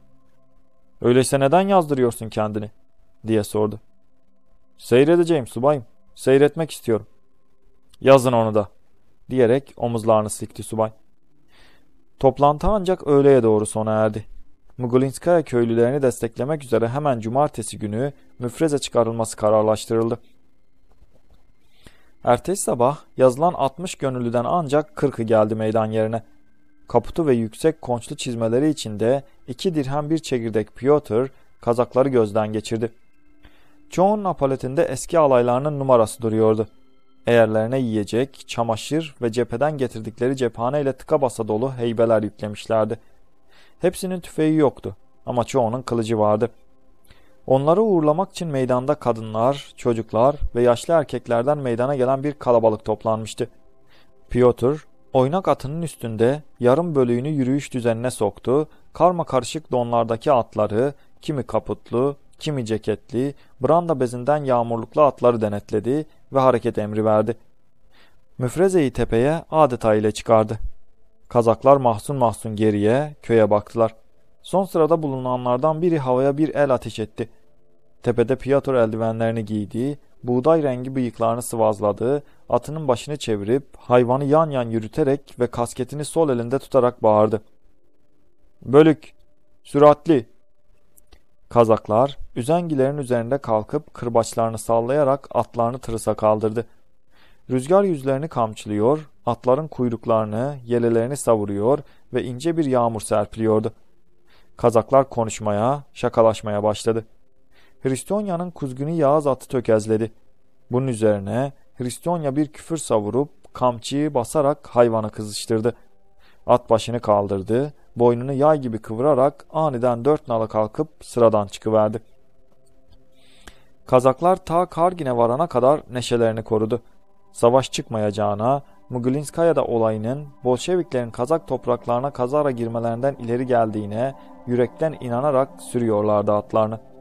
Öyleyse neden yazdırıyorsun kendini? diye sordu. Seyredeceğim subayım. Seyretmek istiyorum. Yazın onu da diyerek omuzlarını silkti subay. Toplantı ancak öğleye doğru sona erdi. Mugulinskaya köylülerini desteklemek üzere hemen cumartesi günü müfreze çıkarılması kararlaştırıldı. Ertesi sabah yazılan 60 gönüllüden ancak 40'ı geldi meydan yerine. Kaputu ve yüksek konçlu çizmeleri içinde iki dirhem bir çekirdek Piotr kazakları gözden geçirdi. Çoğun apaletinde eski alaylarının numarası duruyordu. Eğerlerine yiyecek, çamaşır ve cepheden getirdikleri cephane ile tıka basa dolu heybeler yüklemişlerdi. Hepsinin tüfeği yoktu ama çoğunun kılıcı vardı.'' Onları uğurlamak için meydanda kadınlar, çocuklar ve yaşlı erkeklerden meydana gelen bir kalabalık toplanmıştı. Piotr, oynak atının üstünde yarım bölüğünü yürüyüş düzenine soktu, karma karışık donlardaki atları, kimi kaputlu, kimi ceketli, branda bezinden yağmurluklu atları denetledi ve hareket emri verdi. Müfrezeyi tepeye adeta ile çıkardı. Kazaklar mahzun mahzun geriye, köye baktılar. Son sırada bulunanlardan biri havaya bir el ateş etti. Tepede piyatör eldivenlerini giydiği, buğday rengi bıyıklarını sıvazladığı, atının başını çevirip hayvanı yan yan yürüterek ve kasketini sol elinde tutarak bağırdı. Bölük, süratli. Kazaklar üzengilerin üzerinde kalkıp kırbaçlarını sallayarak atlarını tırısa kaldırdı. Rüzgar yüzlerini kamçılıyor, atların kuyruklarını, yelelerini savuruyor ve ince bir yağmur serpiliyordu. Kazaklar konuşmaya, şakalaşmaya başladı. Hristonya'nın kuzgunu Yağız atı tökezledi. Bunun üzerine Hristonya bir küfür savurup kamçıyı basarak hayvanı kızıştırdı. At başını kaldırdı, boynunu yay gibi kıvırarak aniden dört nala kalkıp sıradan çıkıverdi. Kazaklar ta Kargin'e varana kadar neşelerini korudu. Savaş çıkmayacağına, Mugulinskaya'da olayının Bolşeviklerin Kazak topraklarına kazara girmelerinden ileri geldiğine yürekten inanarak sürüyorlardı atlarını.